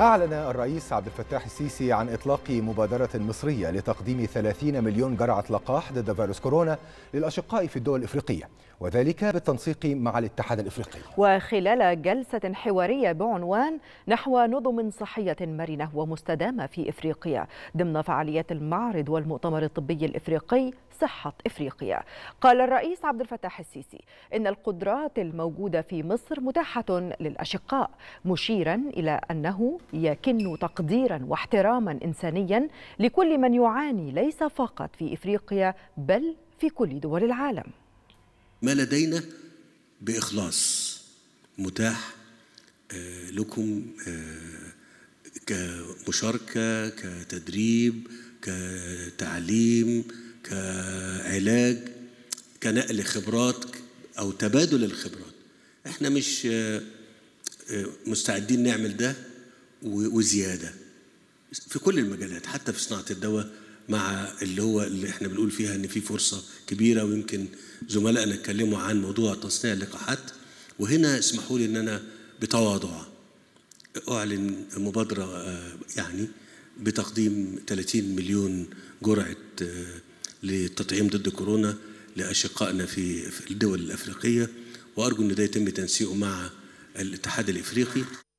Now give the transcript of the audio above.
أعلن الرئيس عبد الفتاح السيسي عن إطلاق مبادرة مصرية لتقديم 30 مليون جرعة لقاح ضد فيروس كورونا للأشقاء في الدول الإفريقية وذلك بالتنسيق مع الاتحاد الإفريقي وخلال جلسة حوارية بعنوان نحو نظم صحية مرنة ومستدامة في إفريقيا ضمن فعاليات المعرض والمؤتمر الطبي الإفريقي صحة إفريقيا قال الرئيس عبد الفتاح السيسي إن القدرات الموجودة في مصر متاحة للأشقاء مشيرا إلى أنه يكن تقديرا واحتراما انسانيا لكل من يعاني ليس فقط في افريقيا بل في كل دول العالم. ما لدينا باخلاص متاح آه، لكم آه، كمشاركه كتدريب كتعليم كعلاج كنقل خبرات او تبادل الخبرات احنا مش آه، مستعدين نعمل ده وزياده في كل المجالات حتى في صناعه الدواء مع اللي هو اللي احنا بنقول فيها ان في فرصه كبيره ويمكن زملائنا اتكلموا عن موضوع تصنيع اللقاحات وهنا اسمحوا لي ان انا بتواضع اعلن مبادره آه، يعني بتقديم 30 مليون جرعه آه، للتطعيم ضد كورونا لاشقائنا في الدول الافريقيه وارجو ان ده يتم تنسيقه مع الاتحاد الافريقي